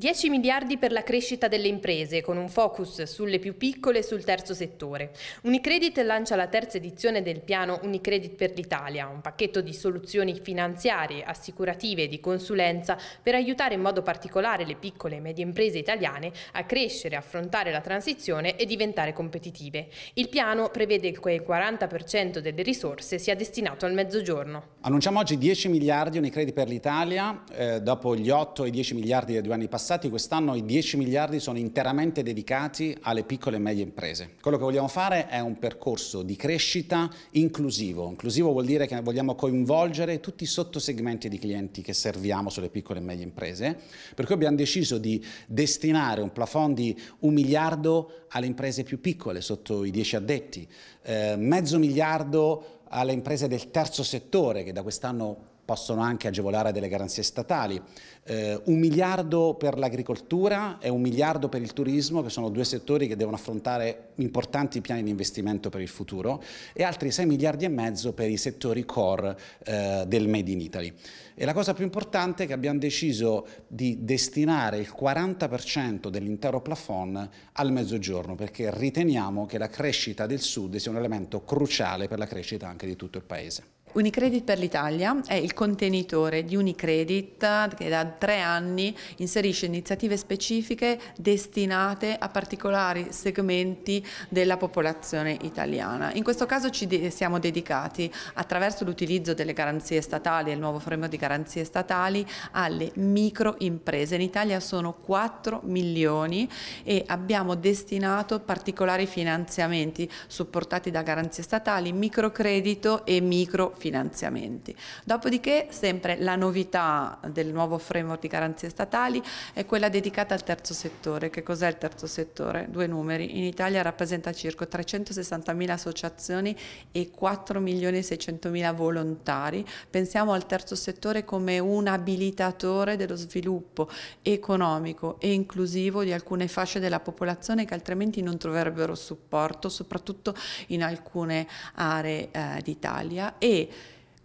10 miliardi per la crescita delle imprese, con un focus sulle più piccole e sul terzo settore. Unicredit lancia la terza edizione del piano Unicredit per l'Italia, un pacchetto di soluzioni finanziarie, assicurative e di consulenza per aiutare in modo particolare le piccole e medie imprese italiane a crescere, affrontare la transizione e diventare competitive. Il piano prevede che il 40% delle risorse sia destinato al mezzogiorno. Annunciamo oggi 10 miliardi Unicredit per l'Italia, eh, dopo gli 8 e 10 miliardi dei due anni passati passati quest'anno i 10 miliardi sono interamente dedicati alle piccole e medie imprese. Quello che vogliamo fare è un percorso di crescita inclusivo. Inclusivo vuol dire che vogliamo coinvolgere tutti i sottosegmenti di clienti che serviamo sulle piccole e medie imprese, per cui abbiamo deciso di destinare un plafond di un miliardo alle imprese più piccole, sotto i 10 addetti, eh, mezzo miliardo alle imprese del terzo settore che da quest'anno possono anche agevolare delle garanzie statali, eh, un miliardo per l'agricoltura e un miliardo per il turismo, che sono due settori che devono affrontare importanti piani di investimento per il futuro, e altri 6 miliardi e mezzo per i settori core eh, del Made in Italy. E la cosa più importante è che abbiamo deciso di destinare il 40% dell'intero plafond al mezzogiorno, perché riteniamo che la crescita del Sud sia un elemento cruciale per la crescita anche di tutto il Paese. Unicredit per l'Italia è il contenitore di Unicredit che da tre anni inserisce iniziative specifiche destinate a particolari segmenti della popolazione italiana. In questo caso ci siamo dedicati attraverso l'utilizzo delle garanzie statali e il nuovo framework di garanzie statali alle microimprese. In Italia sono 4 milioni e abbiamo destinato particolari finanziamenti supportati da garanzie statali, microcredito e microfinanziamento finanziamenti. Dopodiché sempre la novità del nuovo framework di garanzie statali è quella dedicata al terzo settore. Che cos'è il terzo settore? Due numeri. In Italia rappresenta circa 360.000 associazioni e 4.600.000 volontari. Pensiamo al terzo settore come un abilitatore dello sviluppo economico e inclusivo di alcune fasce della popolazione che altrimenti non troverebbero supporto, soprattutto in alcune aree eh, d'Italia e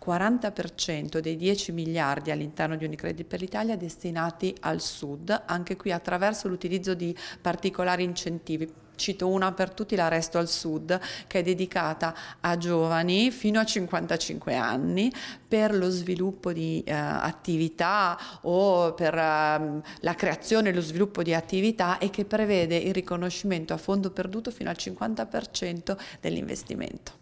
40% dei 10 miliardi all'interno di Unicredit per l'Italia destinati al sud, anche qui attraverso l'utilizzo di particolari incentivi. Cito una per tutti, la Resto al Sud, che è dedicata a giovani fino a 55 anni per lo sviluppo di eh, attività o per eh, la creazione e lo sviluppo di attività e che prevede il riconoscimento a fondo perduto fino al 50% dell'investimento.